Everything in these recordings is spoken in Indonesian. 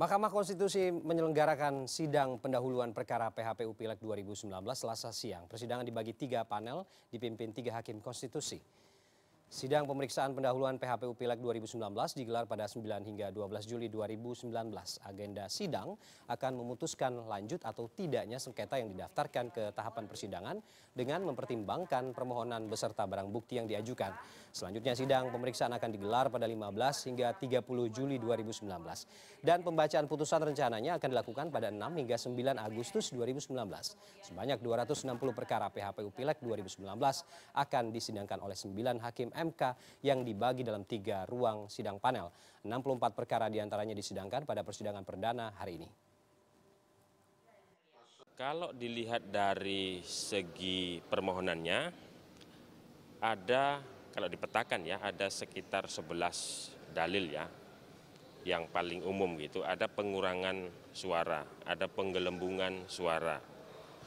Mahkamah Konstitusi menyelenggarakan sidang pendahuluan perkara PHPU Pileg 2019 Selasa siang. Persidangan dibagi tiga panel dipimpin tiga hakim konstitusi. Sidang pemeriksaan pendahuluan PHPU Pileg 2019 digelar pada 9 hingga 12 Juli 2019. Agenda sidang akan memutuskan lanjut atau tidaknya sengketa yang didaftarkan ke tahapan persidangan dengan mempertimbangkan permohonan beserta barang bukti yang diajukan. Selanjutnya sidang pemeriksaan akan digelar pada 15 hingga 30 Juli 2019 dan pembacaan putusan rencananya akan dilakukan pada 6 hingga 9 Agustus 2019. Sebanyak 260 perkara PHPU Pileg 2019 akan disidangkan oleh 9 hakim MK yang dibagi dalam tiga ruang sidang panel. 64 perkara diantaranya disidangkan pada persidangan perdana hari ini. Kalau dilihat dari segi permohonannya, ada kalau dipetakan ya ada sekitar 11 dalil ya yang paling umum gitu ada pengurangan suara, ada penggelembungan suara,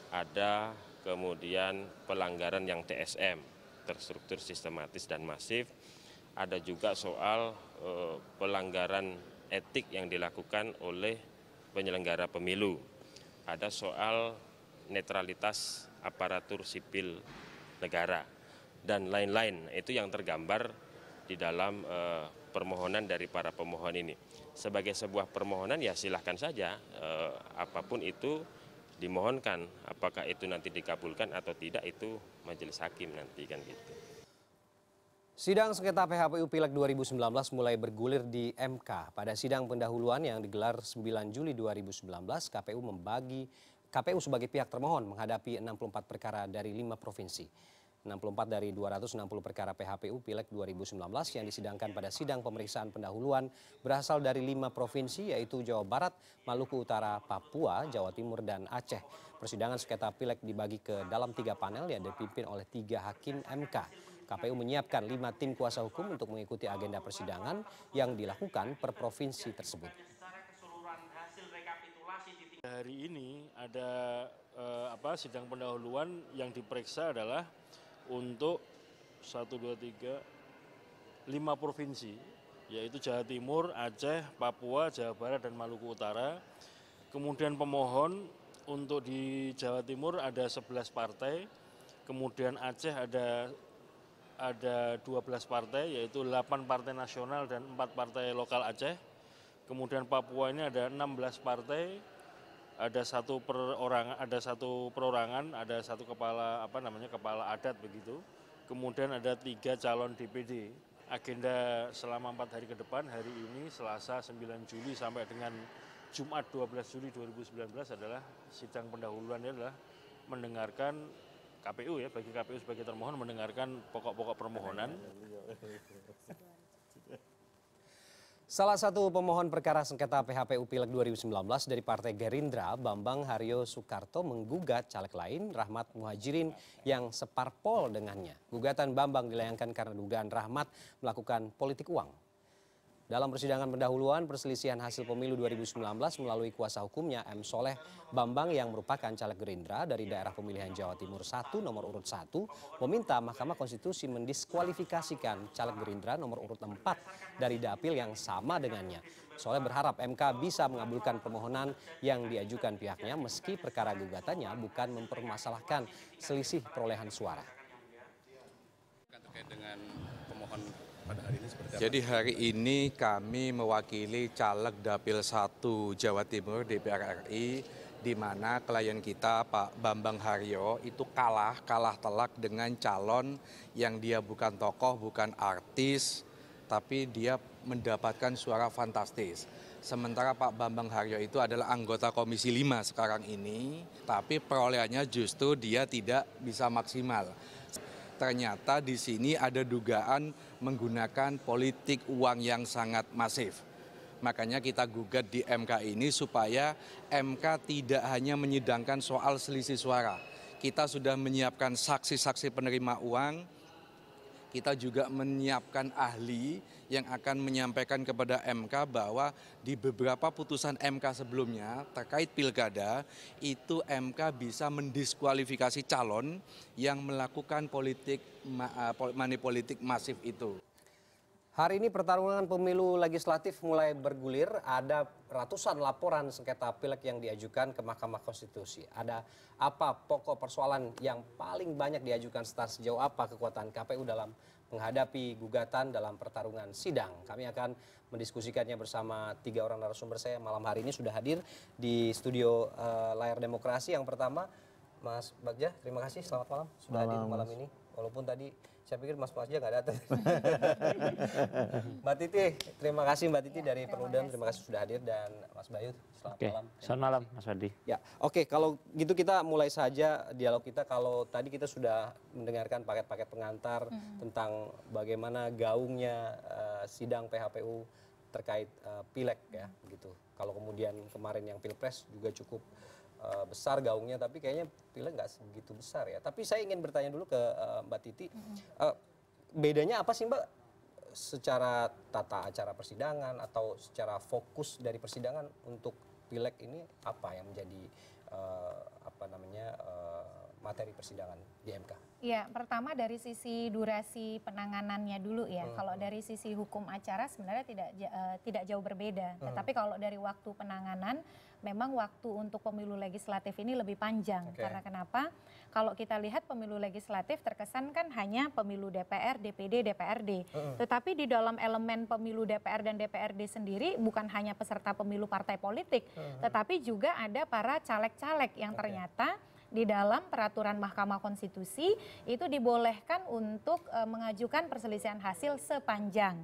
ada kemudian pelanggaran yang TSM, terstruktur sistematis dan masif. Ada juga soal eh, pelanggaran etik yang dilakukan oleh penyelenggara pemilu. Ada soal netralitas aparatur sipil negara dan lain-lain. Itu yang tergambar di dalam eh, permohonan dari para pemohon ini. Sebagai sebuah permohonan ya silahkan saja eh, apapun itu dimohonkan apakah itu nanti dikabulkan atau tidak itu majelis hakim nanti kan gitu. Sidang sengketa PHPU Pileg 2019 mulai bergulir di MK. Pada sidang pendahuluan yang digelar 9 Juli 2019, KPU membagi KPU sebagai pihak termohon menghadapi 64 perkara dari 5 provinsi. 64 dari 260 perkara PHPU Pileg 2019 yang disidangkan pada sidang pemeriksaan pendahuluan berasal dari lima provinsi yaitu Jawa Barat, Maluku Utara, Papua, Jawa Timur, dan Aceh. Persidangan sengketa pilek dibagi ke dalam tiga panel yang dipimpin oleh tiga hakim MK. KPU menyiapkan lima tim kuasa hukum untuk mengikuti agenda persidangan yang dilakukan per provinsi tersebut. Hari ini ada eh, apa sidang pendahuluan yang diperiksa adalah untuk 1, 2, 3, 5 provinsi, yaitu Jawa Timur, Aceh, Papua, Jawa Barat, dan Maluku Utara. Kemudian pemohon untuk di Jawa Timur ada 11 partai, kemudian Aceh ada ada 12 partai, yaitu 8 partai nasional dan 4 partai lokal Aceh. Kemudian Papua ini ada 16 partai, ada satu perorangan ada satu perorangan ada satu kepala apa namanya kepala adat begitu kemudian ada tiga calon DPD agenda selama empat hari ke depan hari ini Selasa 9 Juli sampai dengan Jumat 12 Juli 2019 adalah sidang pendahuluan adalah mendengarkan KPU ya bagi KPU sebagai termohon mendengarkan pokok-pokok permohonan iya, iya, iya. Salah satu pemohon perkara sengketa PHPU Pileg 2019 dari Partai Gerindra, Bambang Haryo Soekarto menggugat caleg lain, Rahmat Muhajirin, yang separpol dengannya. Gugatan Bambang dilayangkan karena dugaan Rahmat melakukan politik uang. Dalam persidangan pendahuluan perselisihan hasil pemilu 2019 melalui kuasa hukumnya M. Soleh Bambang yang merupakan caleg Gerindra dari daerah pemilihan Jawa Timur 1 nomor urut 1 meminta Mahkamah Konstitusi mendiskualifikasikan caleg Gerindra nomor urut 4 dari dapil yang sama dengannya. Soleh berharap MK bisa mengabulkan permohonan yang diajukan pihaknya meski perkara gugatannya bukan mempermasalahkan selisih perolehan suara. dengan pada hari ini seperti apa? Jadi hari ini kami mewakili caleg Dapil 1 Jawa Timur DPR RI di mana klien kita Pak Bambang Haryo itu kalah, kalah telak dengan calon yang dia bukan tokoh, bukan artis, tapi dia mendapatkan suara fantastis. Sementara Pak Bambang Haryo itu adalah anggota Komisi 5 sekarang ini, tapi perolehannya justru dia tidak bisa maksimal ternyata di sini ada dugaan menggunakan politik uang yang sangat masif. Makanya kita gugat di MK ini supaya MK tidak hanya menyidangkan soal selisih suara. Kita sudah menyiapkan saksi-saksi penerima uang, kita juga menyiapkan ahli yang akan menyampaikan kepada MK bahwa di beberapa putusan MK sebelumnya terkait pilkada itu MK bisa mendiskualifikasi calon yang melakukan politik eh, money politik masif itu. Hari ini pertarungan pemilu legislatif mulai bergulir. Ada ratusan laporan sengketa pilek yang diajukan ke Mahkamah Konstitusi. Ada apa pokok persoalan yang paling banyak diajukan setelah sejauh apa kekuatan KPU dalam menghadapi gugatan dalam pertarungan sidang. Kami akan mendiskusikannya bersama tiga orang narasumber saya malam hari ini sudah hadir di studio uh, Layar Demokrasi. Yang pertama, Mas Bagja, terima kasih. Selamat malam sudah malam, hadir malam ini. Walaupun tadi saya pikir Mas Pasja nggak datang. Mbak Titi, terima kasih Mbak Titi ya, dari Perludem, terima kasih sudah hadir dan Mas Bayu, selamat okay. malam. Selamat malam Mas Wadi. Ya, oke okay, kalau gitu kita mulai saja dialog kita. Kalau tadi kita sudah mendengarkan paket-paket pengantar -hmm. tentang bagaimana gaungnya uh, sidang PHPU terkait uh, pileg ya, begitu. Kalau kemudian kemarin yang pilpres juga cukup uh, besar gaungnya, tapi kayaknya Pileg nggak segitu besar ya. Tapi saya ingin bertanya dulu ke uh, Mbak Titi, uh, bedanya apa sih Mbak secara tata acara persidangan atau secara fokus dari persidangan untuk pilek ini apa yang menjadi uh, apa namanya uh, materi persidangan di MK? Iya, pertama dari sisi durasi penanganannya dulu ya. Uh. Kalau oh. dari sisi hukum acara sebenarnya tidak uh, tidak jauh berbeda. Uh. Tetapi kalau dari waktu penanganan memang waktu untuk pemilu legislatif ini lebih panjang. Okay. Karena kenapa? Kalau kita lihat pemilu legislatif terkesan kan hanya pemilu DPR, DPD, DPRD. Uh. Tetapi di dalam elemen pemilu DPR dan DPRD sendiri bukan hanya peserta pemilu partai politik, uh. tetapi juga ada para caleg-caleg yang okay. ternyata di dalam peraturan Mahkamah Konstitusi itu dibolehkan untuk e, mengajukan perselisihan hasil sepanjang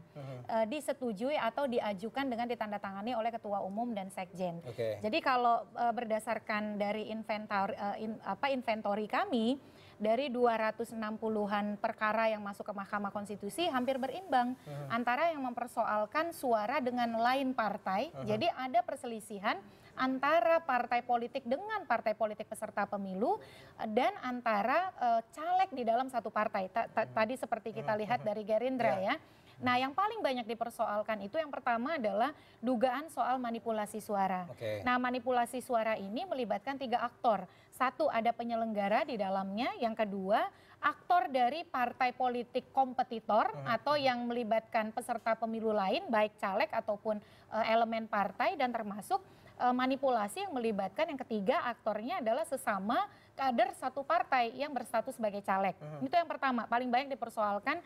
uh, disetujui atau diajukan dengan ditandatangani oleh ketua umum dan sekjen. Okay. Jadi kalau e, berdasarkan dari inventor, e, in, apa inventori kami dari 260-an perkara yang masuk ke Mahkamah Konstitusi hampir berimbang uh-huh. antara yang mempersoalkan suara dengan lain partai. Uh-huh. Jadi ada perselisihan antara partai politik dengan partai politik peserta pemilu dan antara uh, caleg di dalam satu partai. Ta -ta Tadi seperti kita lihat dari Gerindra ya. ya. Nah, yang paling banyak dipersoalkan itu yang pertama adalah dugaan soal manipulasi suara. Okay. Nah, manipulasi suara ini melibatkan tiga aktor. Satu, ada penyelenggara di dalamnya. Yang kedua, aktor dari partai politik kompetitor -hmm. atau yang melibatkan peserta pemilu lain, baik caleg ataupun uh, elemen partai dan termasuk Eh, manipulasi yang melibatkan yang ketiga aktornya adalah sesama kader satu partai yang berstatus sebagai caleg. Uh mhm. -huh. Itu yang pertama, paling banyak dipersoalkan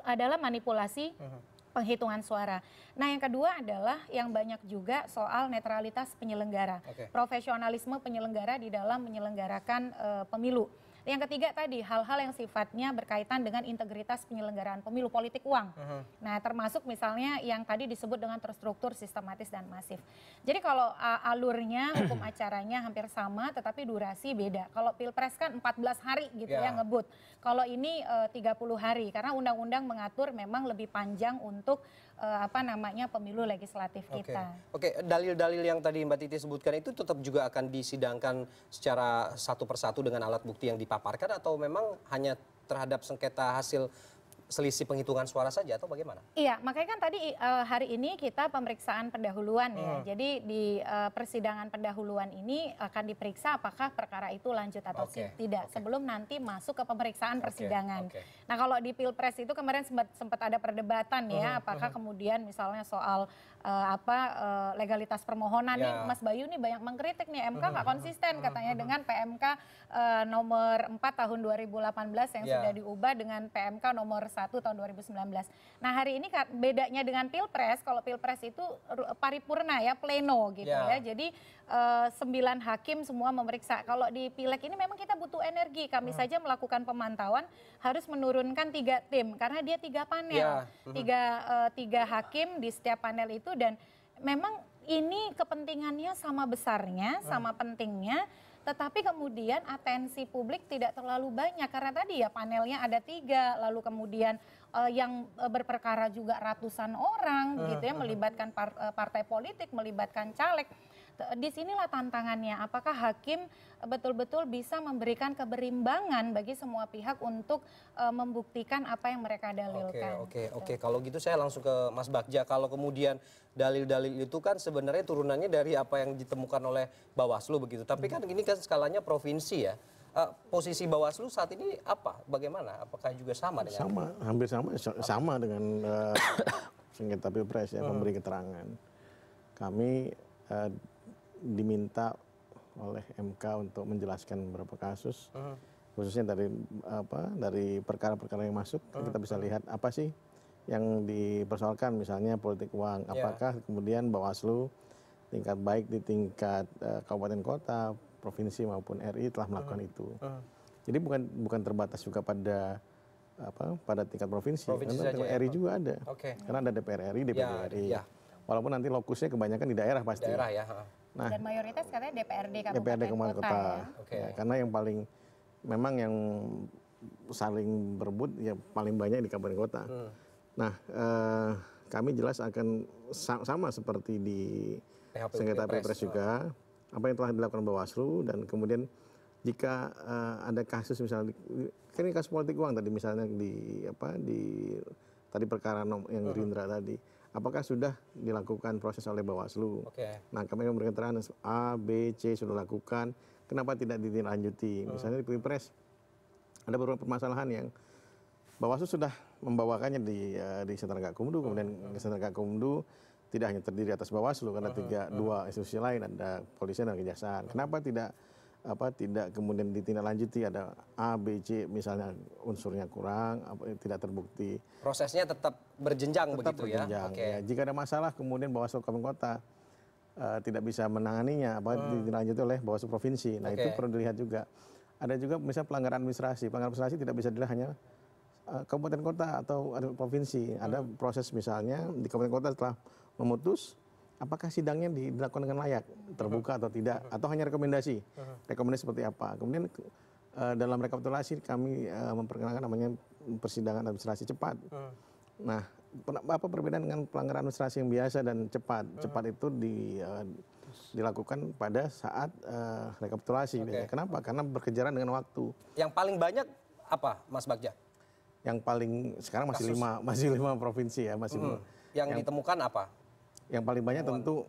adalah manipulasi uh mhm. -huh penghitungan suara. Nah, yang kedua adalah yang banyak juga soal netralitas penyelenggara, okay. profesionalisme penyelenggara di dalam menyelenggarakan uh, pemilu. Yang ketiga tadi hal-hal yang sifatnya berkaitan dengan integritas penyelenggaraan pemilu politik uang. Uh -huh. Nah, termasuk misalnya yang tadi disebut dengan terstruktur, sistematis dan masif. Jadi kalau uh, alurnya hukum acaranya hampir sama tetapi durasi beda. Kalau Pilpres kan 14 hari gitu yeah. ya ngebut. Kalau ini uh, 30 hari karena undang-undang mengatur memang lebih panjang untuk uh, apa namanya pemilu legislatif kita. Oke, okay. dalil-dalil yang tadi Mbak Titi sebutkan itu tetap juga akan disidangkan secara satu persatu dengan alat bukti yang dipaparkan atau memang hanya terhadap sengketa hasil selisih penghitungan suara saja atau bagaimana? Iya, makanya kan tadi uh, hari ini kita pemeriksaan pendahuluan ya. hmm. ya. Jadi di uh, persidangan pendahuluan ini akan diperiksa apakah perkara itu lanjut atau okay. tidak okay. sebelum nanti masuk ke pemeriksaan okay. persidangan. Okay. Nah, kalau di Pilpres itu kemarin sempat sempat ada perdebatan ya hmm, apakah hmm. kemudian misalnya soal uh, apa uh, legalitas permohonan ya. nih Mas Bayu nih banyak mengkritik nih MK nggak konsisten katanya dengan PMK uh, eh, nomor 4 tahun 2018 yang ya. sudah diubah dengan PMK nomor 1 tahun 2019. Nah, hari ini bedanya dengan Pilpres, kalau Pilpres itu paripurna ya, pleno gitu ya. ya. Jadi sembilan hakim semua memeriksa. Kalau di Pileg ini memang kita butuh energi. Kami hmm. saja melakukan pemantauan harus menurunkan tiga tim karena dia tiga panel. Ya. Mm-hmm. Tiga uh, tiga hakim di setiap panel itu itu dan memang ini kepentingannya sama besarnya, hmm. sama pentingnya, tetapi kemudian atensi publik tidak terlalu banyak karena tadi ya panelnya ada tiga, lalu kemudian uh, yang eh, berperkara juga ratusan orang hmm. gitu ya, hmm. melibatkan par, eh, partai politik, melibatkan caleg di sinilah tantangannya. Apakah hakim betul-betul bisa memberikan keberimbangan bagi semua pihak untuk e, membuktikan apa yang mereka dalilkan? Oke, okay, oke, okay, gitu. oke. Okay. Kalau gitu saya langsung ke Mas Bagja. Kalau kemudian dalil-dalil itu kan sebenarnya turunannya dari apa yang ditemukan oleh Bawaslu begitu. Tapi kan ini kan skalanya provinsi ya. Uh, posisi Bawaslu saat ini apa? Bagaimana? Apakah juga sama dengan sama, hampir sama, sama dengan uh, sengketa pilpres ya, memberi hmm. keterangan. Kami uh, diminta oleh MK untuk menjelaskan beberapa kasus uh -huh. khususnya dari apa dari perkara-perkara yang masuk uh kita bisa lihat apa sih yang dipersoalkan misalnya politik uang ya. apakah kemudian Bawaslu tingkat baik di tingkat uh, kabupaten kota provinsi maupun RI telah melakukan uh -huh. itu uh jadi bukan bukan terbatas juga pada apa pada tingkat provinsi, provinsi karena tingkat RI ya. juga ada okay. karena ada DPR RI DPR ya, RI ya. walaupun nanti lokusnya kebanyakan di daerah pasti daerah ya Nah, Dan mayoritas katanya DPRD Kabupaten DPRD Kota. Kota. Ya? Okay. Ya, karena yang paling memang yang saling berebut ya paling banyak di kabupaten kota. Hmm. Nah, eh, kami jelas akan sa sama seperti di PHP sengketa Pilpres juga apa yang telah dilakukan Bawaslu dan kemudian jika uh, ada kasus misalnya kan ini kasus politik uang tadi misalnya di apa di tadi perkara nom, yang hmm. Gerindra uh -huh. tadi apakah sudah dilakukan proses oleh Bawaslu. Okay. Nah, kami memberikan keterangan A, B, C sudah lakukan, kenapa tidak ditindaklanjuti? Hmm. Misalnya di Pilpres ada beberapa permasalahan yang Bawaslu sudah membawakannya di uh, di Sentraga Kumdu, kemudian di Senter Kumdu tidak hanya terdiri atas Bawaslu karena hmm. tiga hmm. dua institusi lain ada Polisi dan kejaksaan. Kenapa tidak apa tidak kemudian ditindaklanjuti ada A, B, C misalnya unsurnya kurang apa, tidak terbukti. Prosesnya tetap berjenjang tetap begitu ya? berjenjang, ya. Okay. ya. Jika ada masalah kemudian Bawaslu Kabupaten Kota uh, tidak bisa menanganinya apa hmm. ditindaklanjuti oleh Bawaslu Provinsi. Nah, okay. itu perlu dilihat juga. Ada juga misalnya pelanggaran administrasi. Pelanggaran administrasi tidak bisa dilihat hanya uh, kabupaten kota atau provinsi. Hmm. Ada proses misalnya di kabupaten kota setelah memutus apakah sidangnya dilakukan dengan layak, terbuka atau tidak, atau hanya rekomendasi, rekomendasi seperti apa. Kemudian eh, dalam rekapitulasi kami eh, memperkenalkan namanya persidangan administrasi cepat. Nah, apa perbedaan dengan pelanggaran administrasi yang biasa dan cepat? Cepat itu di eh, dilakukan pada saat rekapitulasi. Okay. Kenapa? Karena berkejaran dengan waktu. Yang paling banyak apa, Mas Bagja? Yang paling sekarang masih Kasus. lima, masih lima provinsi ya, masih. Hmm. Yang, yang ditemukan apa? yang paling banyak tentu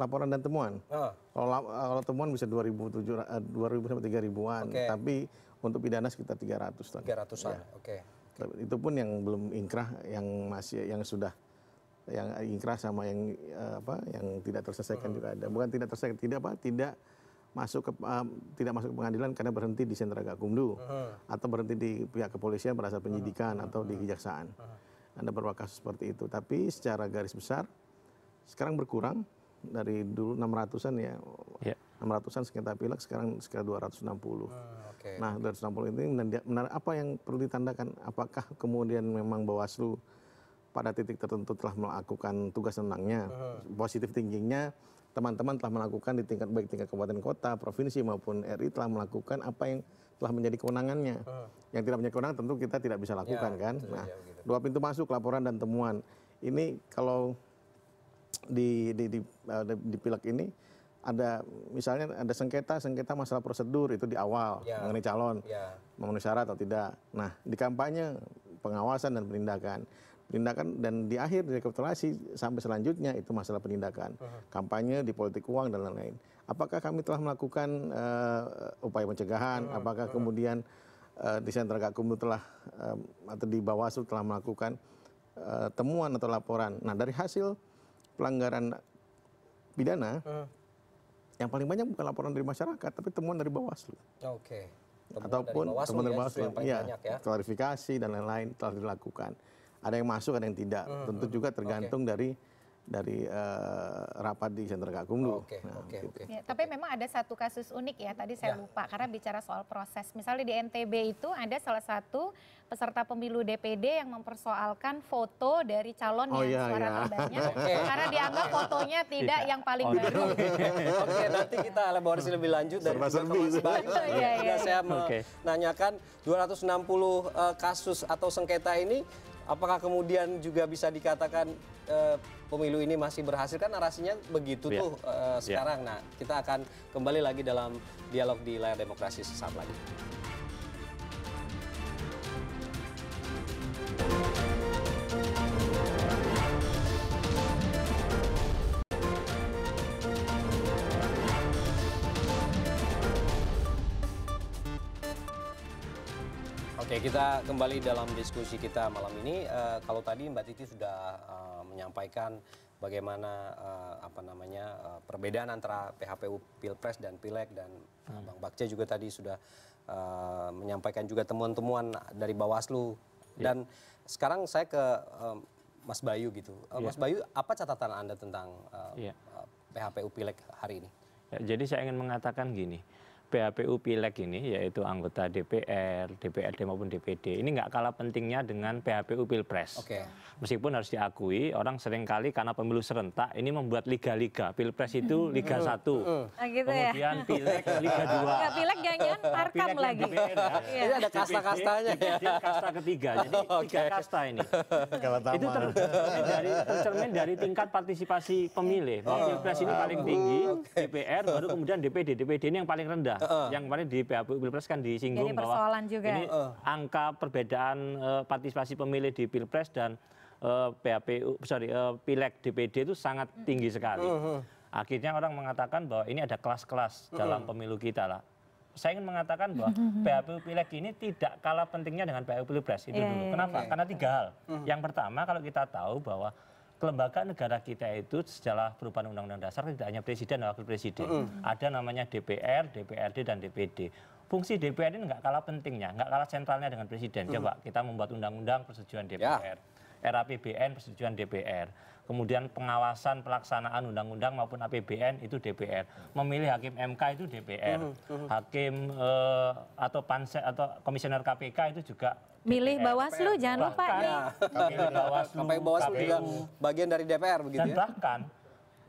laporan dan temuan. Oh. Kalau, kalau temuan bisa 2.000 eh, sampai 3.000-an, okay. tapi untuk pidana sekitar 300 ratus. 300-an. Ya. Oke. Okay. Itu pun yang belum inkrah yang masih yang sudah yang inkrah sama yang eh, apa yang tidak terselesaikan -huh. Hmm. juga ada. Bukan tidak terselesaikan, tidak apa? Tidak masuk ke uh, tidak masuk ke pengadilan karena berhenti di sentra gakumdu uh-huh. atau berhenti di pihak kepolisian pada saat hmm. penyidikan uh-huh. atau di kejaksaan. Uh-huh. Ada beberapa kasus seperti itu. Tapi secara garis besar sekarang berkurang dari dulu 600-an ya. Yeah. Ya. 600-an sekitar pilek sekarang sekitar 260. Hmm, okay. Nah, 260 ini menarik apa yang perlu ditandakan? Apakah kemudian memang Bawaslu pada titik tertentu telah melakukan tugas senangnya, Hmm. Ah. positif thinkingnya, teman-teman telah melakukan di tingkat baik tingkat kabupaten kota, provinsi maupun RI telah melakukan apa yang telah menjadi kewenangannya. Hmm. Yang tidak punya kewenangan tentu kita tidak bisa lakukan ya, kan. Nah, ya, dua pintu masuk laporan dan temuan. Ini kalau di di di, eh, di, di pilek ini ada misalnya ada sengketa sengketa masalah prosedur itu di awal ya. mengenai calon ya. memenuhi syarat atau tidak. Nah di kampanye pengawasan dan penindakan penindakan dan di akhir rekapitulasi sampai selanjutnya itu masalah penindakan uh hmm. -huh. kampanye di politik uang dan lain-lain. Apakah kami telah melakukan uh, upaya pencegahan? Uh hmm, -huh. Apakah uh hmm. -huh. kemudian uh, di sentra gakumdu telah uh, atau di bawaslu telah melakukan uh, temuan atau laporan? Nah dari hasil pelanggaran pidana hmm. yang paling banyak bukan laporan dari masyarakat tapi temuan dari bawaslu oke okay. Temuan ataupun dari bawaslu, ya, temuan dari bawaslu ya, ya, klarifikasi dan lain-lain telah dilakukan ada yang masuk ada yang tidak hmm. tentu juga tergantung okay. dari dari uh, rapat di sentra Oh, Oke, nah, oke, gitu. oke. Ya, tapi memang ada satu kasus unik ya, tadi saya ya. lupa karena bicara soal proses. Misalnya di NTB itu ada salah satu peserta pemilu DPD yang mempersoalkan foto dari calon oh, yang iya, suara iya. terbanyak okay. karena dianggap fotonya tidak iya. yang paling baru. oke, okay, nanti kita elaborasi lebih lanjut dari informasi baru. Iya, iya. Saya menanyakan 260 uh, eh, kasus atau sengketa ini Apakah kemudian juga bisa dikatakan eh, pemilu ini masih berhasil? Kan narasinya begitu yeah. tuh eh, iya. sekarang. Yeah. Nah, kita akan kembali lagi dalam dialog di layar demokrasi sesaat lagi. kita kembali dalam diskusi kita malam ini. Uh, kalau tadi Mbak Titi sudah uh, menyampaikan bagaimana uh, apa namanya uh, perbedaan antara PHPU Pilpres dan Pileg dan hmm. Bang Bakce juga tadi sudah uh, menyampaikan juga temuan-temuan dari Bawaslu yeah. dan sekarang saya ke uh, Mas Bayu gitu. Uh, yeah. Mas Bayu, apa catatan Anda tentang uh, yeah. PHPU Pileg hari ini? Ya, jadi saya ingin mengatakan gini phpu pileg ini yaitu anggota dpr dprd maupun dpd ini nggak kalah pentingnya dengan phpu pilpres meskipun harus diakui orang seringkali karena pemilu serentak ini membuat liga liga pilpres itu hmm. liga hmm. satu hmm. Ah, gitu ya? kemudian pileg liga dua pileg jangan parkam lagi iya. ini ada kasta kastanya ya? kasta ketiga jadi tiga kasta ini itu dari tercermin dari tingkat partisipasi pemilih bahwa oh. pilpres ini paling oh. tinggi dpr baru kemudian dpd dpd ini yang paling rendah Uh. Yang kemarin di PHPU Pilpres kan disinggung bahwa juga. ini uh. angka perbedaan uh, partisipasi pemilih di Pilpres dan uh, eh, PHPU sorry uh, Pileg DPD itu sangat mm. tinggi sekali. Uh. Akhirnya orang mengatakan bahwa ini ada kelas-kelas uh. dalam pemilu kita lah. Saya ingin mengatakan bahwa PHPU Pileg ini tidak kalah pentingnya dengan PHPU Pilpres itu yeah, dulu. Iya, Kenapa? Yeah. Karena tiga hal. Yang pertama kalau kita tahu bahwa kelembagaan negara kita itu secara perubahan undang-undang dasar tidak hanya presiden dan wakil presiden. Mm Ada namanya DPR, DPRD dan DPD. Fungsi DPR ini nggak kalah pentingnya, nggak kalah sentralnya dengan presiden. Mm Coba kita membuat undang-undang persetujuan ya. DPR, yeah. RAPBN persetujuan DPR kemudian pengawasan pelaksanaan undang-undang maupun APBN itu DPR, memilih hakim MK itu DPR, hmm, hmm, hmm. hakim eh, atau pansel atau komisioner KPK itu juga milih Bawaslu jangan lupa nih. Nah, Bawaslu, KPU, KPU juga bagian dari DPR begitu dan ya? bahkan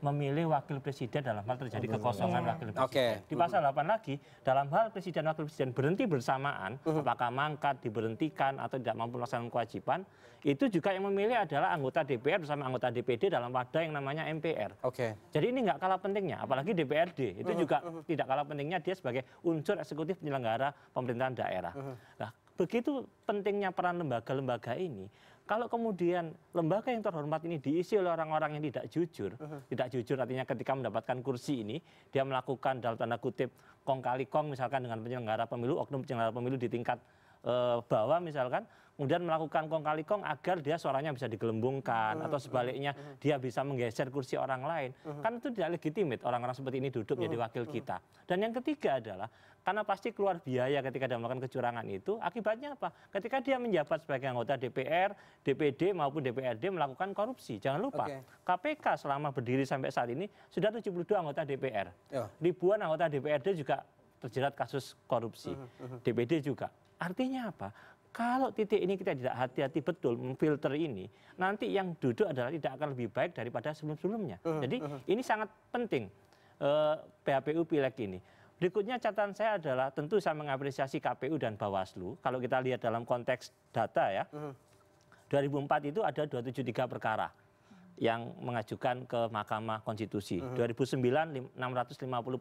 memilih wakil presiden dalam hal terjadi kekosongan wakil presiden. Hmm. Okay. Di pasal 8 lagi, dalam hal presiden wakil presiden berhenti bersamaan, uh hmm. -huh. apakah mangkat, diberhentikan atau tidak mampu melaksanakan kewajiban, itu juga yang memilih adalah anggota DPR bersama anggota DPD dalam wadah yang namanya MPR. Okay. Jadi ini nggak kalah pentingnya, apalagi DPRD itu uh hmm. -huh. juga uh -huh. tidak kalah pentingnya dia sebagai unsur eksekutif penyelenggara pemerintahan daerah. Uh -huh. Nah, begitu pentingnya peran lembaga-lembaga ini kalau kemudian lembaga yang terhormat ini diisi oleh orang-orang yang tidak jujur, tidak jujur artinya ketika mendapatkan kursi ini, dia melakukan dalam tanda kutip kong kali kong misalkan dengan penyelenggara pemilu, oknum penyelenggara pemilu di tingkat uh, bawah misalkan, kemudian melakukan kong kali kong agar dia suaranya bisa digelembungkan hmm, atau hmm, sebaliknya hmm, dia bisa menggeser kursi orang lain kan itu tidak legitimit orang-orang seperti ini duduk jadi wakil kita dan yang ketiga adalah karena pasti keluar biaya ketika dia melakukan kecurangan itu akibatnya apa ketika dia menjabat sebagai anggota DPR DPD maupun DPRD melakukan korupsi jangan lupa okay. KPK selama berdiri sampai saat ini sudah 72 anggota DPR oh. Ya. ribuan anggota DPRD juga terjerat kasus korupsi uh, -huh. DPD juga artinya apa kalau titik ini kita tidak hati-hati betul memfilter ini, nanti yang duduk adalah tidak akan lebih baik daripada sebelum-sebelumnya. Uh, Jadi uh, ini sangat penting uh, eh, PHPU pileg ini. Berikutnya catatan saya adalah tentu saya mengapresiasi KPU dan Bawaslu. Kalau kita lihat dalam konteks data ya, 2004 hmm, itu ada 273 perkara yang mengajukan ke Mahkamah Konstitusi. 2009 650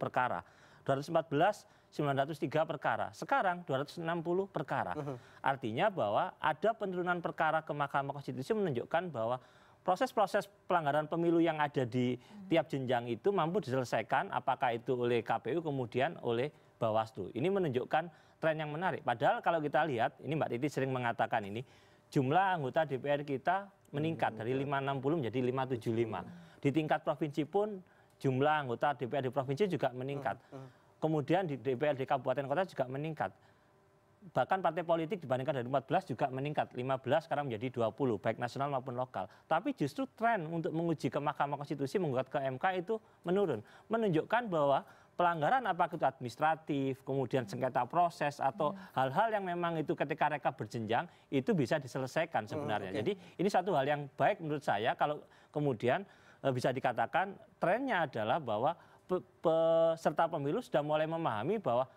perkara. 214, 903 perkara sekarang 260 ratus enam puluh perkara artinya bahwa ada penurunan perkara ke Mahkamah Konstitusi menunjukkan bahwa proses-proses pelanggaran pemilu yang ada di tiap jenjang itu mampu diselesaikan apakah itu oleh KPU kemudian oleh Bawaslu. Ini menunjukkan tren yang menarik. Padahal kalau kita lihat, ini Mbak Titi sering mengatakan ini, jumlah anggota DPR kita meningkat hmm, dari 560 menjadi 575. Di tingkat provinsi pun jumlah anggota DPRD provinsi juga meningkat. Hmm, hmm. Kemudian di DPRD kabupaten kota juga meningkat. Bahkan partai politik dibandingkan dari 14 juga meningkat. 15 sekarang menjadi 20, baik nasional maupun lokal. Tapi justru tren untuk menguji ke Mahkamah Konstitusi, menguat ke MK itu menurun. Menunjukkan bahwa pelanggaran apa itu administratif, kemudian sengketa proses atau hmm. hal-hal hmm. yang memang itu ketika mereka berjenjang itu bisa diselesaikan sebenarnya. Hmm, okay. Jadi ini satu hal yang baik menurut saya kalau kemudian Eh, bisa dikatakan trennya adalah bahwa peserta pemilu sudah mulai memahami bahwa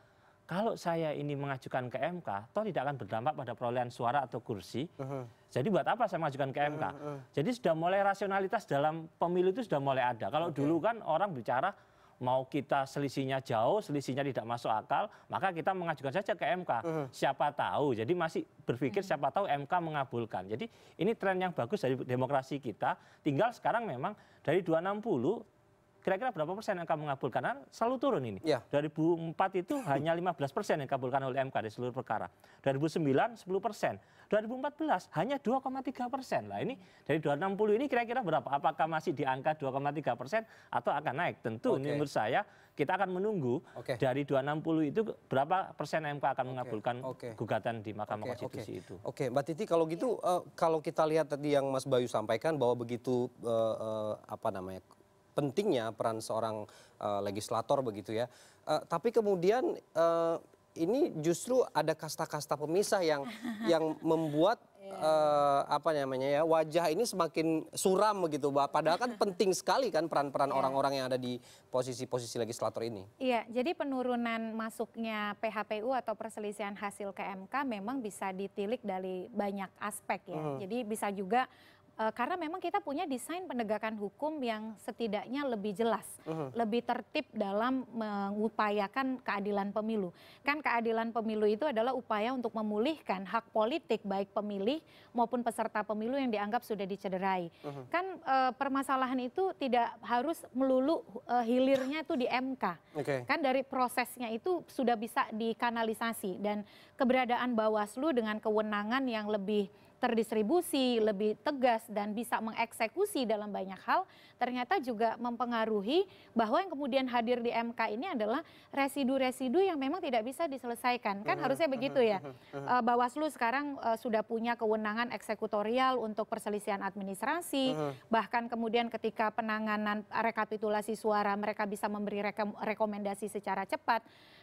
kalau saya ini mengajukan ke mk toh tidak akan berdampak pada perolehan suara atau kursi uh-huh. jadi buat apa saya mengajukan ke mk uh-huh. jadi sudah mulai rasionalitas dalam pemilu itu sudah mulai ada kalau dulu kan orang bicara mau kita selisihnya jauh, selisihnya tidak masuk akal, maka kita mengajukan saja ke MK. Uh. Mm-hmm. Siapa tahu. Jadi masih berpikir mm-hmm. siapa tahu MK mengabulkan. Jadi ini tren yang bagus dari demokrasi kita. Tinggal sekarang memang dari 260 kira-kira berapa persen yang akan mengabulkan? Karena selalu turun ini. Ya. 2004 itu hanya 15 persen yang dikabulkan oleh MK di seluruh perkara. 2009 10 persen. 2014 hanya 2,3 persen. Lah ini dari 260 ini kira-kira berapa? Apakah masih di angka 2,3 persen atau akan naik? Tentu okay. ini menurut saya kita akan menunggu okay. dari 260 itu berapa persen MK akan mengabulkan okay. Okay. gugatan di Mahkamah okay. Konstitusi okay. itu. Oke, okay. Mbak Titi kalau gitu uh, kalau kita lihat tadi yang Mas Bayu sampaikan bahwa begitu uh, uh, apa namanya pentingnya peran seorang uh, legislator begitu ya. Uh, tapi kemudian uh, ini justru ada kasta-kasta pemisah yang yang membuat yeah. uh, apa namanya ya wajah ini semakin suram begitu, padahal kan penting sekali kan peran-peran iya. orang-orang yeah. yang ada di posisi-posisi legislator ini. Iya, yeah, jadi penurunan masuknya PHPU atau perselisihan hasil KMK memang bisa ditilik dari banyak aspek ya. Mm. Jadi bisa juga Eh, karena memang kita punya desain penegakan hukum yang setidaknya lebih jelas, uh-huh. lebih tertib dalam mengupayakan keadilan pemilu. Kan keadilan pemilu itu adalah upaya untuk memulihkan hak politik baik pemilih maupun peserta pemilu yang dianggap sudah dicederai. Uh-huh. Kan e, permasalahan itu tidak harus melulu e, hilirnya itu di MK. Okay. Kan dari prosesnya itu sudah bisa dikanalisasi dan keberadaan Bawaslu dengan kewenangan yang lebih terdistribusi, lebih tegas dan bisa mengeksekusi dalam banyak hal, ternyata juga mempengaruhi bahwa yang kemudian hadir di MK ini adalah residu-residu yang memang tidak bisa diselesaikan. Kan harusnya begitu ya. Eh, Bawaslu sekarang eh, sudah punya kewenangan eksekutorial untuk perselisihan administrasi, bahkan kemudian ketika penanganan rekapitulasi suara mereka bisa memberi rekomendasi secara cepat.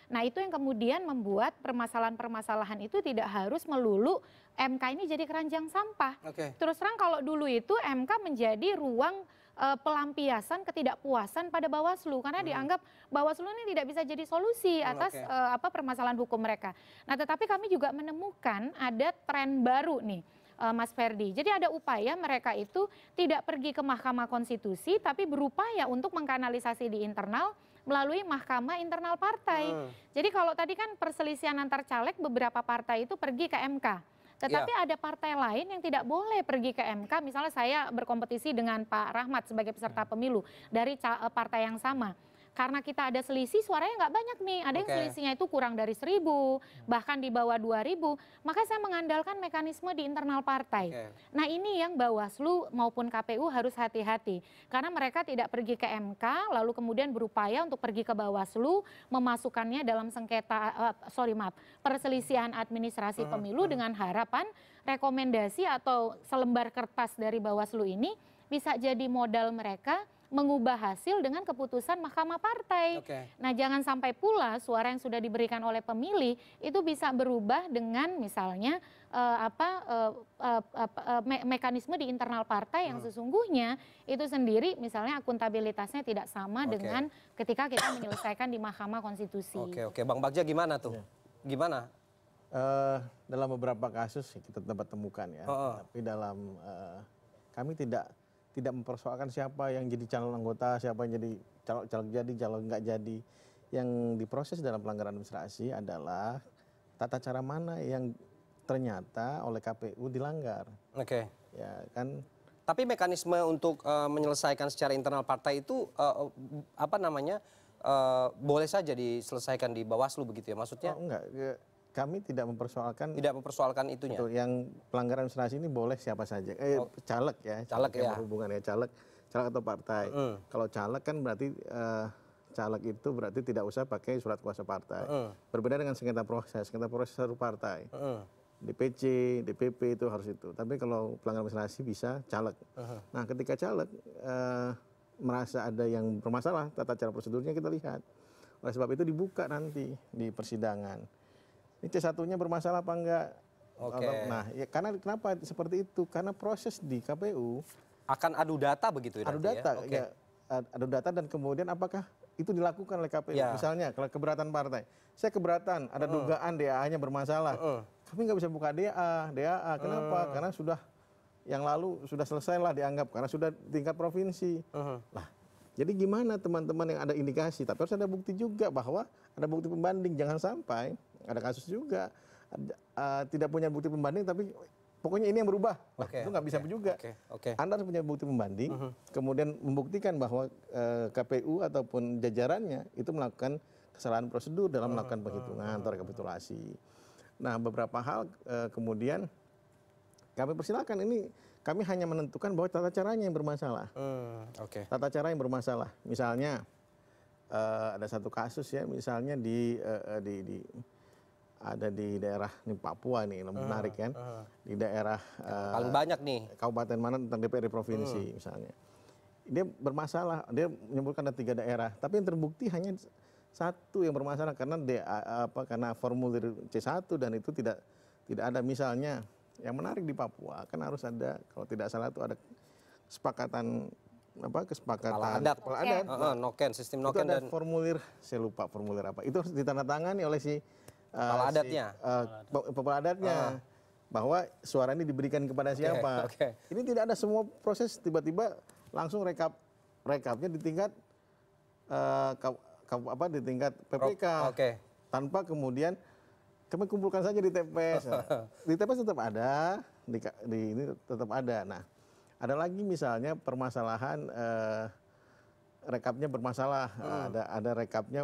Nah itu yang kemudian membuat permasalahan-permasalahan itu tidak harus melulu MK ini jadi keranjang sampah. Okay. Terus terang kalau dulu itu MK menjadi ruang uh, pelampiasan ketidakpuasan pada Bawaslu karena hmm. dianggap Bawaslu ini tidak bisa jadi solusi hmm, atas okay. uh, eh, apa permasalahan hukum mereka. Nah, tetapi kami juga menemukan ada tren baru nih. Eh, Mas Ferdi. Jadi ada upaya mereka itu tidak pergi ke Mahkamah Konstitusi tapi berupaya untuk mengkanalisasi di internal melalui mahkamah internal partai. Hmm. Jadi kalau tadi kan perselisihan antar caleg beberapa partai itu pergi ke MK. Tetapi ya. ada partai lain yang tidak boleh pergi ke MK. Misalnya saya berkompetisi dengan Pak Rahmat sebagai peserta hmm. pemilu dari eh, partai yang sama karena kita ada selisih suaranya nggak banyak nih. Ada okay. yang selisihnya itu kurang dari seribu, bahkan di bawah dua ribu. Maka saya mengandalkan mekanisme di internal partai. Okay. Nah ini yang Bawaslu maupun KPU harus hati-hati. Karena mereka tidak pergi ke MK, lalu kemudian berupaya untuk pergi ke Bawaslu, memasukkannya dalam sengketa, uh, sorry maaf, perselisihan administrasi uh, pemilu uh. dengan harapan rekomendasi atau selembar kertas dari Bawaslu ini bisa jadi modal mereka mengubah hasil dengan keputusan Mahkamah Partai. Okay. Nah, jangan sampai pula suara yang sudah diberikan oleh pemilih itu bisa berubah dengan misalnya uh, apa uh, uh, uh, uh, me mekanisme di internal partai yang hmm. sesungguhnya itu sendiri misalnya akuntabilitasnya tidak sama okay. dengan ketika kita menyelesaikan di Mahkamah Konstitusi. Oke, okay, oke. Okay. Bang Bagja gimana tuh? Ya. Gimana? Uh, dalam beberapa kasus kita dapat temukan ya, oh, oh. tapi dalam uh, kami tidak tidak mempersoalkan siapa yang jadi calon anggota, siapa yang jadi calon calon jadi, calon nggak jadi. Yang diproses dalam pelanggaran administrasi adalah tata cara mana yang ternyata oleh KPU dilanggar. Oke. Okay. Ya kan. Tapi mekanisme untuk uh, menyelesaikan secara internal partai itu uh, apa namanya? Uh, boleh saja diselesaikan di Bawaslu begitu ya maksudnya? Oh, enggak, kami tidak mempersoalkan tidak mempersoalkan itunya. itu yang pelanggaran administrasi ini boleh siapa saja. Eh oh. caleg ya. Caleg, caleg ya. Berhubungan ya caleg, caleg atau partai. Mm. Kalau caleg kan berarti uh, caleg itu berarti tidak usah pakai surat kuasa partai. Mm. Berbeda dengan sengketa proses. Sengketa proses seru partai. Mm. DPC, DPP itu harus itu. Tapi kalau pelanggaran administrasi bisa caleg. Uh -huh. Nah, ketika caleg uh, merasa ada yang bermasalah tata cara prosedurnya kita lihat. Oleh sebab itu dibuka nanti di persidangan ini C1 nya bermasalah apa enggak Okay. Nah, ya, karena kenapa seperti itu? Karena proses di KPU akan adu data begitu ya. Adu ya? data, ya? Okay. ya adu data dan kemudian apakah itu dilakukan oleh KPU? Ya. Misalnya kalau keberatan partai, saya keberatan ada uh. dugaan DAA-nya bermasalah. Uh. Kami nggak bisa buka DA, DAA kenapa? Uh. Karena sudah yang lalu sudah selesai lah dianggap karena sudah tingkat provinsi. Uh -huh. jadi gimana teman-teman yang ada indikasi? Tapi harus ada bukti juga bahwa ada bukti pembanding. Jangan sampai ada kasus juga eh, tidak punya bukti pembanding tapi pokoknya ini yang berubah nah, itu nggak bisa juga okay, anda harus punya bukti pembanding mhm. kemudian membuktikan bahwa eh, KPU ataupun jajarannya itu melakukan kesalahan prosedur dalam mhm, melakukan penghitungan mhm, atau rekapitulasi nah beberapa hal eh, kemudian kami persilakan ini kami hanya menentukan bahwa tata caranya yang bermasalah hmm, okay. tata cara yang bermasalah misalnya ada satu kasus ya misalnya di di, di ada di daerah ini Papua nih yang ah, menarik kan ah. di daerah eh, paling banyak nih kabupaten mana tentang di provinsi hmm. misalnya dia bermasalah dia menyebutkan ada tiga daerah tapi yang terbukti hanya satu yang bermasalah karena dia apa karena formulir C1 dan itu tidak tidak ada misalnya yang menarik di Papua kan harus ada kalau tidak salah itu ada kesepakatan apa kesepakatan kepala adat, kepala noken sistem noken itu ada dan formulir saya lupa formulir apa itu harus ditandatangani oleh si Eh, eh, kepala adatnya, adatnya ah. bahwa suara ini diberikan kepada siapa. Okay. Ini tidak ada semua proses tiba-tiba langsung rekap rekapnya di tingkat eh, kap, apa di tingkat PPK okay. Oh, tanpa kemudian kami kumpulkan saja di TPS. di TPS tetap ada, di, ini tetap ada. Nah, ada lagi misalnya permasalahan rekapnya bermasalah. Hmm. Ada ada rekapnya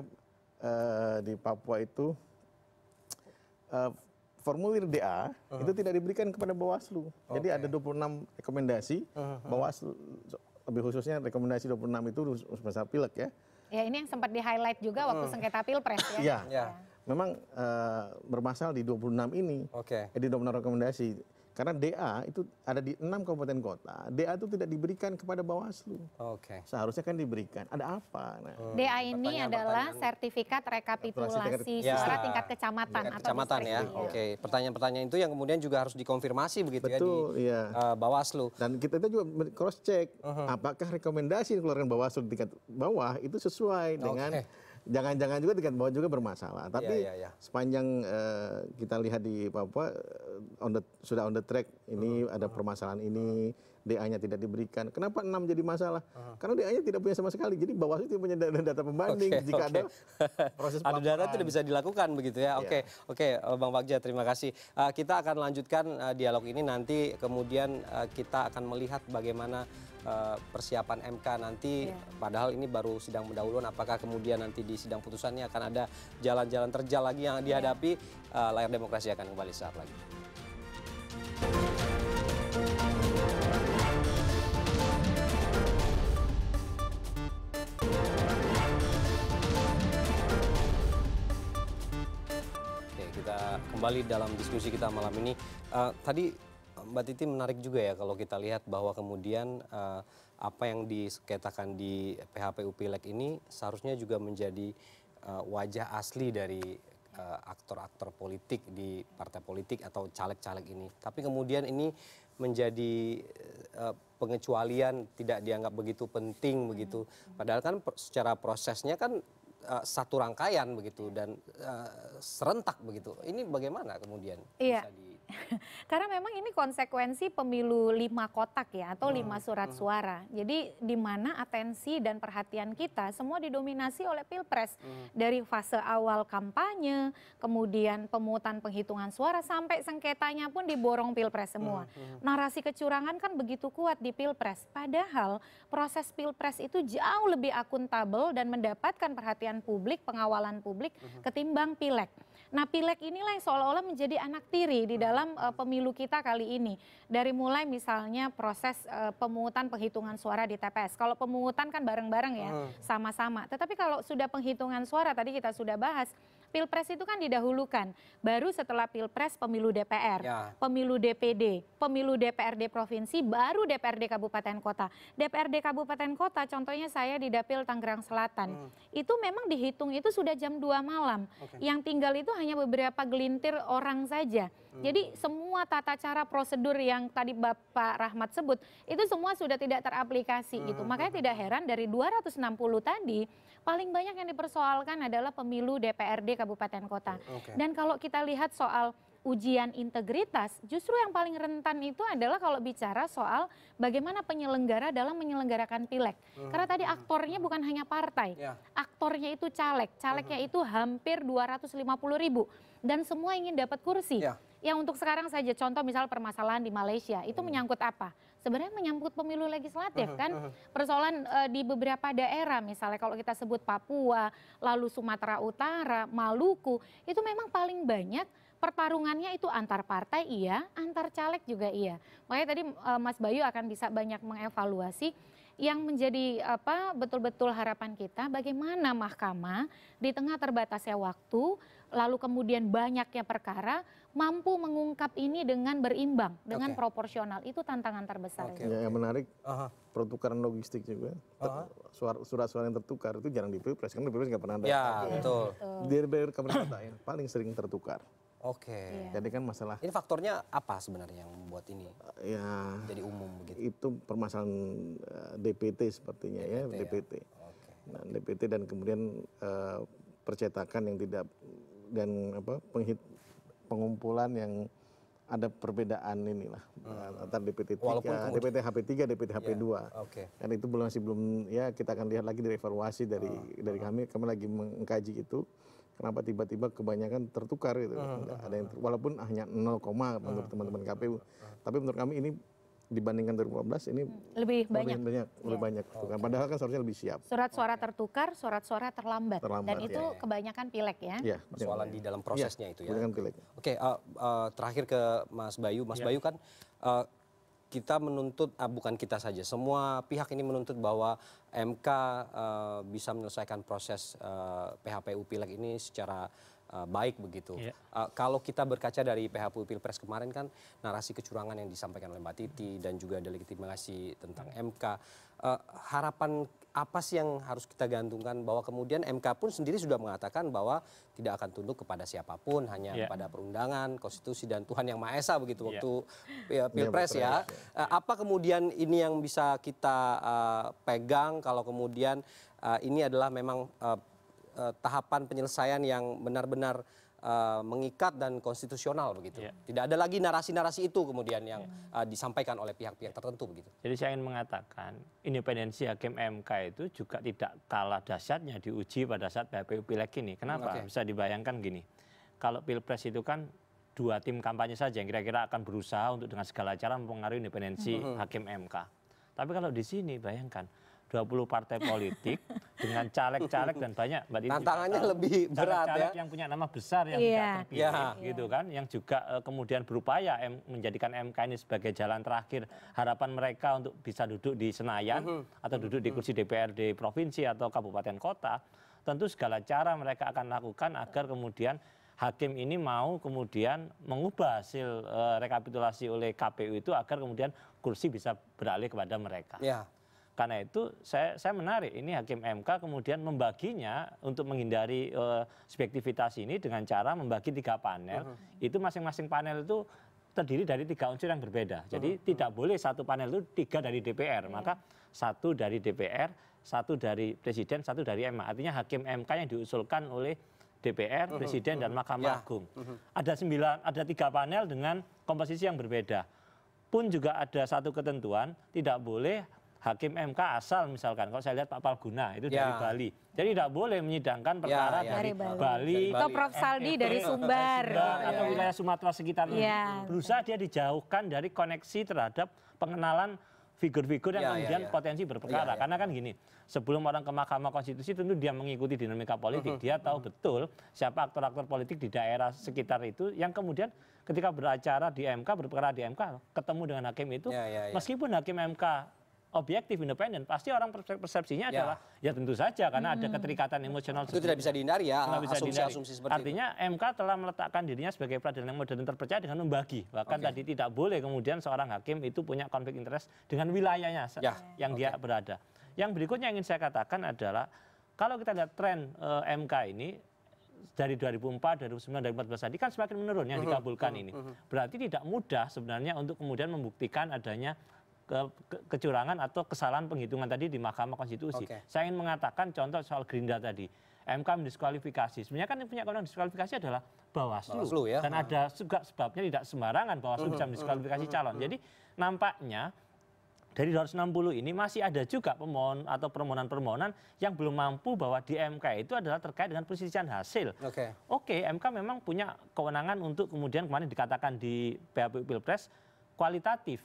di Papua itu Eh, formulir DA uh-huh. itu tidak diberikan kepada Bawaslu. Jadi ada 26 rekomendasi uh-huh. Bawaslu lebih khususnya rekomendasi 26 itu besar pilek ya. Ya ini yang sempat di highlight juga waktu hmm. sengketa pilpres ya. Iya. Ya. Iya. Memang uh, bermasalah di 26 ini. Oke. Okay. Jadi 26 rekomendasi. Karena DA itu ada di enam kabupaten kota. DA itu tidak diberikan kepada Bawaslu. Oke. Okay. Seharusnya kan diberikan. Ada apa? Nah. Hmm. DA ini pertanyaan, adalah pertanyaan. sertifikat rekapitulasi ya. suara tingkat kecamatan tingkat atau kecamatan ya. Oke. Okay. Pertanyaan-pertanyaan itu yang kemudian juga harus dikonfirmasi begitu Betul, ya di ya. Uh, Bawaslu. Dan kita itu juga cross check uh hmm. -huh. apakah rekomendasi yang dikeluarkan Bawaslu di tingkat bawah itu sesuai okay. dengan jangan-jangan juga tingkat bawah juga bermasalah. Iya, Tapi yeah, yeah, yeah. sepanjang uh, kita lihat di Papua eh, on the, sudah on the track ini uh, ada permasalahan ini. Uh DA-nya tidak diberikan. Kenapa enam jadi masalah? Uh -huh. Karena DA-nya tidak punya sama sekali. Jadi Bawaslu tidak punya data pembanding okay, jika okay. ada proses Ada data tidak bisa dilakukan begitu ya. Oke, yeah. oke okay. Eh, okay. Bang Bagja terima kasih. Uh, kita akan lanjutkan uh, dialog ini nanti kemudian uh, kita akan melihat bagaimana persiapan MK nanti yeah. padahal ini baru sidang pendahuluan apakah kemudian nanti di sidang putusannya akan ada jalan-jalan terjal lagi yang dihadapi yeah. Iya. uh, layar demokrasi akan kembali saat lagi. kembali dalam diskusi kita malam ini. Uh, tadi eh, Mbak Titi menarik juga ya kalau kita lihat bahwa kemudian uh, apa yang diseketakan di PHPU Pileg ini seharusnya juga menjadi uh, wajah asli dari aktor-aktor uh, politik di partai politik atau caleg-caleg ini. Tapi kemudian ini menjadi uh, pengecualian tidak dianggap begitu penting begitu. Padahal kan secara prosesnya kan Eh, satu rangkaian begitu dan eh, serentak begitu ini bagaimana kemudian iya. bisa di Karena memang ini konsekuensi pemilu lima kotak ya atau lima surat suara. Jadi di mana atensi dan perhatian kita semua didominasi oleh pilpres hmm. dari fase awal kampanye, kemudian pemungutan penghitungan suara sampai sengketanya pun diborong pilpres semua. Hmm, hmm. Narasi kecurangan kan begitu kuat di pilpres. Padahal proses pilpres itu jauh lebih akuntabel dan mendapatkan perhatian publik, pengawalan publik ketimbang pileg. Nah, pileg inilah yang seolah-olah menjadi anak tiri di dalam uh, pemilu kita kali ini. Dari mulai misalnya proses uh, pemungutan penghitungan suara di TPS. Kalau pemungutan kan bareng-bareng ya, sama-sama. Tetapi kalau sudah penghitungan suara tadi kita sudah bahas, Pilpres itu kan didahulukan. Baru setelah Pilpres pemilu DPR, ya. pemilu DPD, pemilu DPRD provinsi, baru DPRD kabupaten kota. DPRD kabupaten kota contohnya saya di Dapil Tanggerang Selatan. Hmm. Itu memang dihitung itu sudah jam 2 malam. Okay. Yang tinggal itu hanya beberapa gelintir orang saja. Hmm. Jadi semua tata cara prosedur yang tadi Bapak Rahmat sebut itu semua sudah tidak teraplikasi hmm. gitu. Hmm, Makanya hmm, tidak heran dari 260 tadi paling banyak yang dipersoalkan adalah pemilu DPRD kabupaten kota. Okay. Dan kalau kita lihat soal ujian integritas, justru yang paling rentan itu adalah kalau bicara soal bagaimana penyelenggara dalam menyelenggarakan pileg. -hmm. Karena tadi aktornya bukan hanya partai, yeah. aktornya itu caleg, calegnya -hmm. itu hampir 250 ribu. Dan semua ingin dapat kursi. Yeah yang untuk sekarang saja contoh misal permasalahan di Malaysia itu hmm. menyangkut apa? Sebenarnya menyangkut pemilu legislatif uh-huh, kan uh-huh. persoalan e, di beberapa daerah misalnya kalau kita sebut Papua, lalu Sumatera Utara, Maluku itu memang paling banyak pertarungannya itu antar partai iya, antar caleg juga iya. Makanya tadi e, Mas Bayu akan bisa banyak mengevaluasi yang menjadi apa betul-betul harapan kita bagaimana mahkamah di tengah terbatasnya waktu lalu kemudian banyaknya perkara mampu mengungkap ini dengan berimbang, dengan okay. proporsional. Itu tantangan terbesar. Okay. Ya, yang menarik uh pertukaran logistik juga. Uh-huh. Surat-surat yang tertukar itu jarang di pilpres, kan di pilpres nggak pernah ada. Ya, yeah, betul. Di pemerintah yang paling sering tertukar. Oke. Okay. Iya. Jadi kan masalah. Ini faktornya apa sebenarnya yang membuat ini? Ya. Jadi umum begitu. Itu permasalahan eh, DPT sepertinya DPT, ya, DPT. Ya. Okay. Nah, DPT dan kemudian uh, percetakan yang tidak dan apa penghit, pengumpulan yang ada perbedaan inilah hmm. antara DPT 3, kemudian, DPT HP 3, DPT HP yeah, 2. Okay. Dan itu belum masih belum ya kita akan lihat lagi dari evaluasi dari hmm. dari ah. kami kami lagi mengkaji itu kenapa tiba-tiba kebanyakan tertukar gitu. Hmm. hmm ada yang hmm. walaupun hanya 0, menurut hmm, teman-teman KPU. Tapi menurut kami ini dibandingkan 2015 ini lebih banyak, lebih iya. banyak, ya. lebih banyak okay. Padahal kan seharusnya lebih siap. Surat suara tertukar, surat suara terlambat, terlambat dan itu iya. ya? Iya. ya. kebanyakan pilek ya. ya Persoalan ya. di dalam prosesnya ya, itu ya. pilek. Oke, uh, uh, terakhir ke Mas Bayu. Mas ya. Bayu kan uh, kita menuntut uh, bukan kita saja semua pihak ini menuntut bahwa MK uh, bisa menyelesaikan proses uh, PHPU pilek ini secara Eh, baik begitu. Yeah. Iya. Uh, kalau kita berkaca dari PHP Pilpres kemarin kan narasi kecurangan yang disampaikan oleh Mbak Titi dan juga delegitimasi tentang MK. Uh, eh, harapan apa sih yang harus kita gantungkan bahwa kemudian MK pun sendiri sudah mengatakan bahwa tidak akan tunduk kepada siapapun hanya yeah. kepada perundangan, konstitusi dan Tuhan yang Maha Esa begitu iya. waktu eh, iya, ya, Pilpres ya. ya. Uh, apa kemudian ini yang bisa kita uh, pegang kalau kemudian uh, ini adalah memang uh, Eh, tahapan penyelesaian yang benar-benar uh, mengikat dan konstitusional begitu. Yeah. Tidak ada lagi narasi-narasi itu kemudian yang uh, disampaikan oleh pihak-pihak tertentu begitu. Jadi saya ingin mengatakan independensi hakim MK itu juga tidak kalah dahsyatnya diuji pada saat PPU Pileg ini. Kenapa? Okay. Bisa dibayangkan gini. Kalau Pilpres itu kan dua tim kampanye saja yang kira-kira akan berusaha untuk dengan segala cara mempengaruhi independensi mm -hmm. hakim MK. Tapi kalau di sini bayangkan 20 partai politik dengan caleg-caleg dan banyak mbak Tantangannya Dini, lebih berat ya. caleg ya. yang punya nama besar yang yeah. tidak terpilih yeah. gitu kan yang juga uh, kemudian berupaya M, menjadikan MK ini sebagai jalan terakhir harapan mereka untuk bisa duduk di Senayan mm -hmm. atau duduk di mhm. kursi DPRD provinsi atau kabupaten kota. Tentu segala cara mereka akan lakukan agar kemudian hakim ini mau kemudian mengubah hasil uh, rekapitulasi oleh KPU itu agar kemudian kursi bisa beralih kepada mereka. Ya karena itu saya menarik ini hakim mk kemudian membaginya untuk menghindari eh, subjektivitas ini dengan cara membagi tiga panel itu masing masing panel itu terdiri dari tiga unsur yang berbeda jadi tidak boleh satu panel itu tiga dari dpr iya. maka satu dari dpr satu dari presiden satu dari ma artinya hakim mk yang diusulkan oleh DPR, Presiden, dan Mahkamah ya. Agung. Ada sembilan, ada tiga panel dengan komposisi yang berbeda. Pun juga ada satu ketentuan, tidak boleh hakim MK asal misalkan kalau saya lihat Pak Palguna itu ya. dari Bali. Jadi tidak boleh menyidangkan ya, perkara ya, ya. dari Bali. Bali atau Prof Saldi dari Sumbar, Sumbar ya, atau wilayah Sumatera sekitar ya. Berusaha dia dijauhkan dari koneksi terhadap pengenalan figur-figur yang ya, ya kemudian ya, ya. potensi berperkara. Ya, ya. Karena kan gini, sebelum orang ke Mahkamah Konstitusi tentu dia mengikuti dinamika politik. Mm-hmm. Dia tahu mm-hmm. betul siapa aktor-aktor politik di daerah sekitar itu yang kemudian ketika beracara di MK, berperkara di MK, ketemu dengan hakim itu, ya, ya, ya. meskipun hakim MK objektif, independen, pasti orang persepsinya ya. adalah ya tentu saja karena hmm. ada keterikatan emosional. Itu tidak bisa dihindari ya. Tidak bisa asumsi, asumsi seperti Artinya itu. MK telah meletakkan dirinya sebagai peradilan yang modern terpercaya dengan membagi. Bahkan okay. tadi tidak boleh kemudian seorang hakim itu punya konflik interest dengan wilayahnya ya. yang okay. dia berada. Yang berikutnya yang ingin saya katakan adalah kalau kita lihat tren uh, eh, MK ini dari 2004, 2009, 2014 tadi kan semakin menurun yang hmm, dikabulkan hmm, ini. Hmm. Berarti tidak mudah sebenarnya untuk kemudian membuktikan adanya kecurangan atau kesalahan penghitungan tadi di Mahkamah Konstitusi. Saya ingin mengatakan contoh soal Gerindra tadi. MK mendiskualifikasi. Sebenarnya kan yang punya kewenangan diskualifikasi adalah Bawaslu. Bawaslu ya. Dan ada juga sebabnya tidak sembarangan Bawaslu mm-hmm, bisa mendiskualifikasi mm-hmm, calon. Mm-hmm. Jadi nampaknya dari 260 ini masih ada juga pemohon atau permohonan-permohonan yang belum mampu bahwa di MK itu adalah terkait dengan persisian hasil. Oke. Okay. okay, MK memang punya kewenangan untuk kemudian kemarin dikatakan di PHP Pilpres kualitatif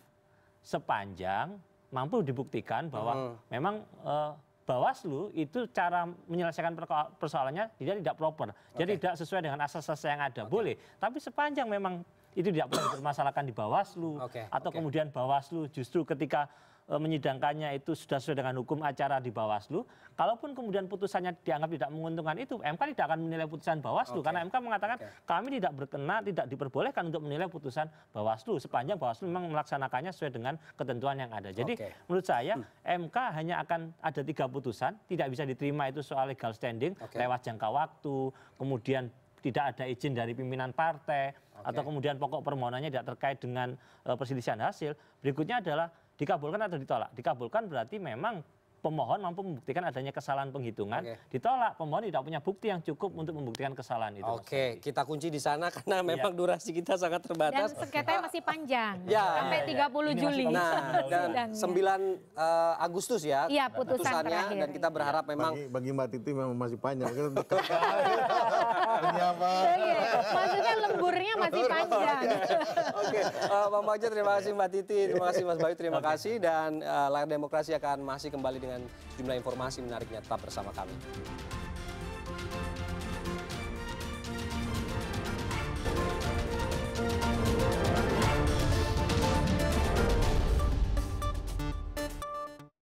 sepanjang mampu dibuktikan bahwa hmm. memang eh, bawaslu itu cara menyelesaikan persoalannya tidak tidak proper jadi tidak sesuai dengan asas asas yang ada boleh tapi sepanjang memang itu tidak perlu dipermasalahkan di bawaslu atau kemudian bawaslu justru ketika E, menyidangkannya itu sudah sesuai dengan hukum acara di Bawaslu. Kalaupun kemudian putusannya dianggap tidak menguntungkan itu, MK tidak akan menilai putusan Bawaslu okay. karena MK mengatakan okay. kami tidak berkenan, tidak diperbolehkan untuk menilai putusan Bawaslu sepanjang Bawaslu memang melaksanakannya sesuai dengan ketentuan yang ada. Jadi okay. menurut saya hmm. MK hanya akan ada tiga putusan, tidak bisa diterima itu soal legal standing okay. lewat jangka waktu, kemudian tidak ada izin dari pimpinan partai okay. atau kemudian pokok permohonannya tidak terkait dengan e, perselisihan hasil. Berikutnya adalah dikabulkan atau ditolak dikabulkan berarti memang pemohon mampu membuktikan adanya kesalahan penghitungan, okay. ditolak pemohon tidak punya bukti yang cukup untuk membuktikan kesalahan itu. Oke, okay. kita kunci di sana karena iya. memang durasi kita sangat terbatas. Dan sengketanya masih panjang ya, sampai 30 iya, iya. puluh Juli. Nah, dan 9 ya. uh, eh, Agustus ya. Iya, putusan putusannya terakhir. dan kita berharap memang bagi, bagi Mbak Titi memang masih panjang. apa? Maksudnya lemburnya masih panjang. Oke, okay. uh, eh, Bang Bajo terima kasih Mbak Titi, terima kasih Mas Bayu, terima kasih dan uh, Layar Demokrasi akan masih kembali di dengan jumlah informasi menariknya. Tetap bersama kami.